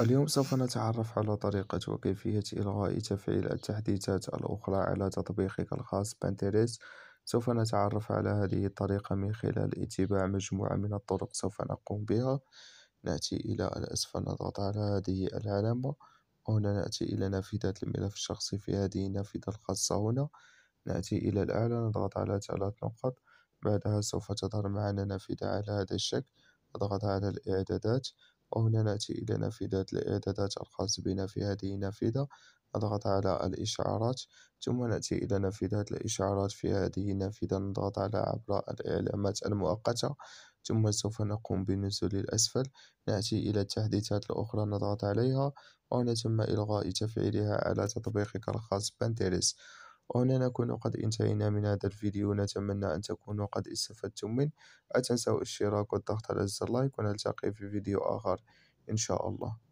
اليوم سوف نتعرف على طريقة وكيفية إلغاء تفعيل التحديثات الأخرى على تطبيقك الخاص بانتريس سوف نتعرف على هذه الطريقة من خلال اتباع مجموعة من الطرق سوف نقوم بها نأتي إلى الأسفل نضغط على هذه العلامة وهنا نأتي إلى نافذة الملف الشخصي في هذه النافذة الخاصة هنا نأتي إلى الأعلى نضغط على ثلاث نقط بعدها سوف تظهر معنا نافذة على هذا الشكل نضغط على الإعدادات وهنا نأتي إلى نافذة الإعدادات الخاص بنا في هذه النافذة نضغط على الإشعارات ثم نأتي إلى نافذة الإشعارات في هذه النافذة نضغط على عبر الإعلامات المؤقتة ثم سوف نقوم بالنزول للأسفل نأتي إلى التحديثات الأخرى نضغط عليها وهنا تم إلغاء تفعيلها على تطبيقك الخاص بانتيريس وهنا نكون قد انتهينا من هذا الفيديو نتمنى أن تكونوا قد استفدتم منه لا تنسوا الاشتراك والضغط على زر لايك ونلتقي في فيديو آخر إن شاء الله